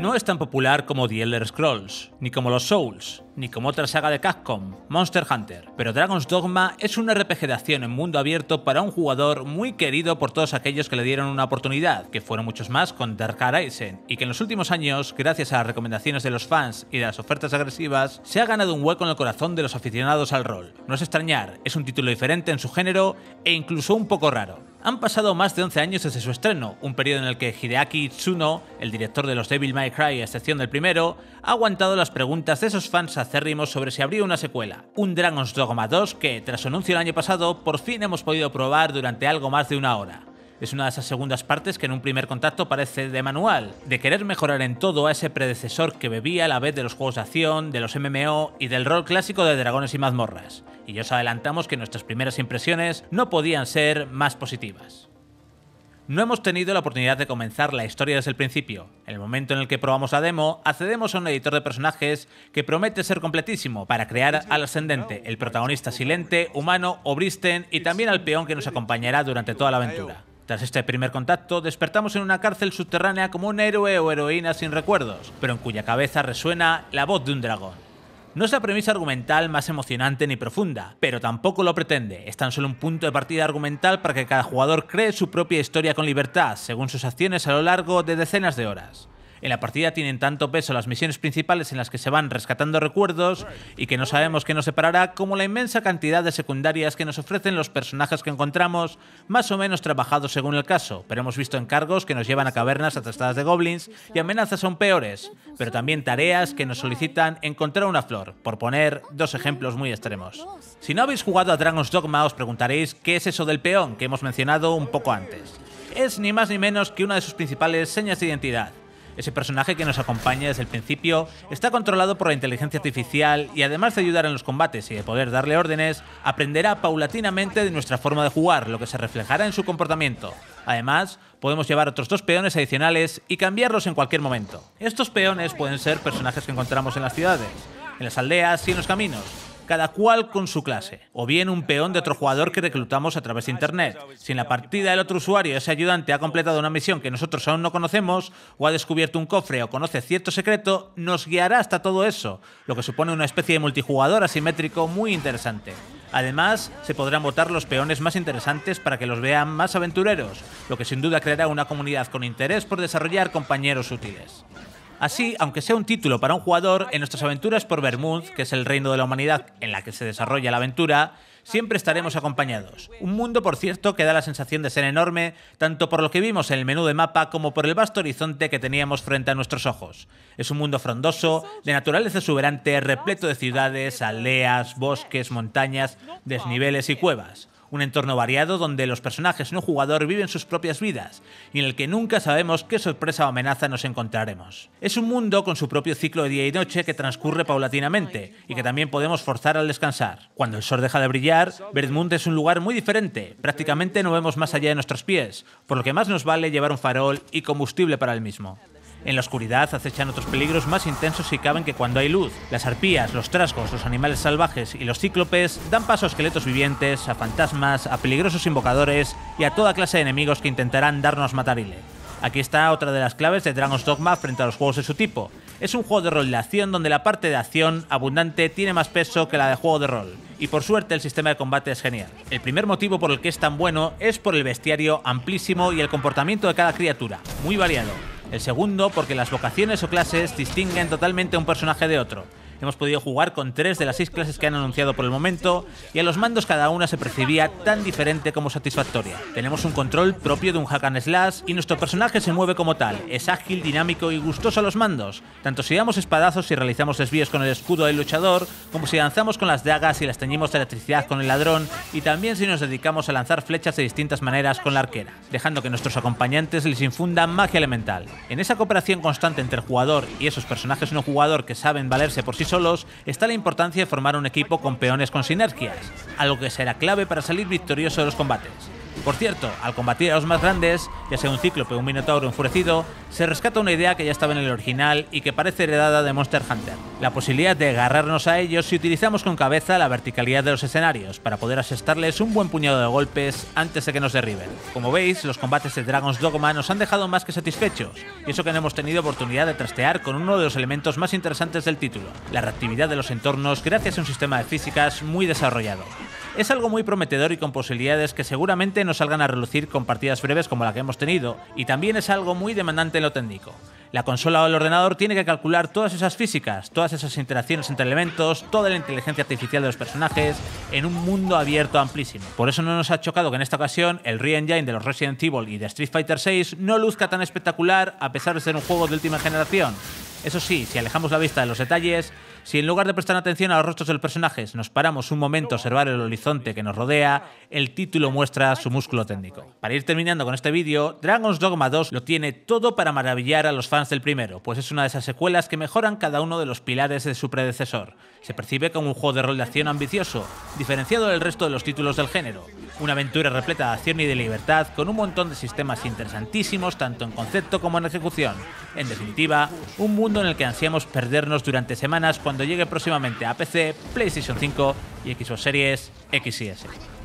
no es tan popular como The Elder Scrolls, ni como los Souls, ni como otra saga de Capcom, Monster Hunter, pero Dragon's Dogma es una RPG en mundo abierto para un jugador muy querido por todos aquellos que le dieron una oportunidad, que fueron muchos más con Dark Horizon, y que en los últimos años, gracias a las recomendaciones de los fans y de las ofertas agresivas, se ha ganado un hueco en el corazón de los aficionados al rol. No es extrañar, es un título diferente en su género e incluso un poco raro. Han pasado más de 11 años desde su estreno, un periodo en el que Hideaki Itsuno, el director de los Devil May Cry a excepción del primero, ha aguantado las preguntas de esos fans cerrimos sobre si habría una secuela, un Dragon's Dogma 2 que, tras su anuncio el año pasado, por fin hemos podido probar durante algo más de una hora. Es una de esas segundas partes que en un primer contacto parece de manual, de querer mejorar en todo a ese predecesor que bebía a la vez de los juegos de acción, de los MMO y del rol clásico de dragones y mazmorras. Y ya os adelantamos que nuestras primeras impresiones no podían ser más positivas no hemos tenido la oportunidad de comenzar la historia desde el principio. En el momento en el que probamos la demo, accedemos a un editor de personajes que promete ser completísimo para crear al ascendente, el protagonista silente, humano o Bristen y también al peón que nos acompañará durante toda la aventura. Tras este primer contacto, despertamos en una cárcel subterránea como un héroe o heroína sin recuerdos, pero en cuya cabeza resuena la voz de un dragón. No es la premisa argumental más emocionante ni profunda, pero tampoco lo pretende, es tan solo un punto de partida argumental para que cada jugador cree su propia historia con libertad, según sus acciones a lo largo de decenas de horas. En la partida tienen tanto peso las misiones principales en las que se van rescatando recuerdos y que no sabemos qué nos separará, como la inmensa cantidad de secundarias que nos ofrecen los personajes que encontramos, más o menos trabajados según el caso, pero hemos visto encargos que nos llevan a cavernas atestadas de goblins y amenazas aún peores, pero también tareas que nos solicitan encontrar una flor, por poner dos ejemplos muy extremos. Si no habéis jugado a Dragon's Dogma os preguntaréis qué es eso del peón que hemos mencionado un poco antes. Es ni más ni menos que una de sus principales señas de identidad ese personaje que nos acompaña desde el principio está controlado por la inteligencia artificial y además de ayudar en los combates y de poder darle órdenes, aprenderá paulatinamente de nuestra forma de jugar, lo que se reflejará en su comportamiento. Además, podemos llevar otros dos peones adicionales y cambiarlos en cualquier momento. Estos peones pueden ser personajes que encontramos en las ciudades, en las aldeas y en los caminos, cada cual con su clase. O bien un peón de otro jugador que reclutamos a través de Internet. Si en la partida el otro usuario ese ayudante ha completado una misión que nosotros aún no conocemos, o ha descubierto un cofre o conoce cierto secreto, nos guiará hasta todo eso, lo que supone una especie de multijugador asimétrico muy interesante. Además, se podrán votar los peones más interesantes para que los vean más aventureros, lo que sin duda creará una comunidad con interés por desarrollar compañeros útiles. Así, aunque sea un título para un jugador, en nuestras aventuras por Bermud, que es el reino de la humanidad en la que se desarrolla la aventura, siempre estaremos acompañados. Un mundo, por cierto, que da la sensación de ser enorme, tanto por lo que vimos en el menú de mapa como por el vasto horizonte que teníamos frente a nuestros ojos. Es un mundo frondoso, de naturaleza exuberante, repleto de ciudades, aldeas, bosques, montañas, desniveles y cuevas un entorno variado donde los personajes no jugador viven sus propias vidas y en el que nunca sabemos qué sorpresa o amenaza nos encontraremos. Es un mundo con su propio ciclo de día y noche que transcurre paulatinamente y que también podemos forzar al descansar. Cuando el sol deja de brillar, Birdmund es un lugar muy diferente, prácticamente no vemos más allá de nuestros pies, por lo que más nos vale llevar un farol y combustible para el mismo. En la oscuridad acechan otros peligros más intensos y caben que cuando hay luz. Las arpías, los trasgos, los animales salvajes y los cíclopes dan paso a esqueletos vivientes, a fantasmas, a peligrosos invocadores y a toda clase de enemigos que intentarán darnos matarile. Aquí está otra de las claves de Dragon's Dogma frente a los juegos de su tipo. Es un juego de rol de acción donde la parte de acción abundante tiene más peso que la de juego de rol, y por suerte el sistema de combate es genial. El primer motivo por el que es tan bueno es por el bestiario amplísimo y el comportamiento de cada criatura, muy variado. El segundo porque las vocaciones o clases distinguen totalmente un personaje de otro. Hemos podido jugar con tres de las seis clases que han anunciado por el momento y a los mandos cada una se percibía tan diferente como satisfactoria. Tenemos un control propio de un hack and slash y nuestro personaje se mueve como tal. Es ágil, dinámico y gustoso a los mandos. Tanto si damos espadazos y realizamos desvíos con el escudo del luchador, como si lanzamos con las dagas y las teñimos de electricidad con el ladrón y también si nos dedicamos a lanzar flechas de distintas maneras con la arquera, dejando que nuestros acompañantes les infundan magia elemental. En esa cooperación constante entre el jugador y esos personajes no jugador que saben valerse por sí solos, está la importancia de formar un equipo con peones con sinergias, algo que será clave para salir victorioso de los combates. Por cierto, al combatir a los más grandes, ya sea un cíclope o un minotauro enfurecido, se rescata una idea que ya estaba en el original y que parece heredada de Monster Hunter, la posibilidad de agarrarnos a ellos si utilizamos con cabeza la verticalidad de los escenarios para poder asestarles un buen puñado de golpes antes de que nos derriben. Como veis, los combates de Dragon's Dogma nos han dejado más que satisfechos, y eso que no hemos tenido oportunidad de trastear con uno de los elementos más interesantes del título, la reactividad de los entornos gracias a un sistema de físicas muy desarrollado. Es algo muy prometedor y con posibilidades que seguramente no salgan a relucir con partidas breves como la que hemos tenido, y también es algo muy demandante en lo técnico. La consola o el ordenador tiene que calcular todas esas físicas, todas esas interacciones entre elementos, toda la inteligencia artificial de los personajes, en un mundo abierto amplísimo. Por eso no nos ha chocado que en esta ocasión el re-engine de los Resident Evil y de Street Fighter VI no luzca tan espectacular a pesar de ser un juego de última generación. Eso sí, si alejamos la vista de los detalles, si en lugar de prestar atención a los rostros del personaje nos paramos un momento a observar el horizonte que nos rodea, el título muestra su músculo técnico. Para ir terminando con este vídeo, Dragon's Dogma 2 lo tiene todo para maravillar a los fans del primero, pues es una de esas secuelas que mejoran cada uno de los pilares de su predecesor. Se percibe como un juego de rol de acción ambicioso, diferenciado del resto de los títulos del género una aventura repleta de acción y de libertad, con un montón de sistemas interesantísimos, tanto en concepto como en ejecución. En definitiva, un mundo en el que ansiamos perdernos durante semanas cuando llegue próximamente a PC, PlayStation 5 y Xbox Series X y S.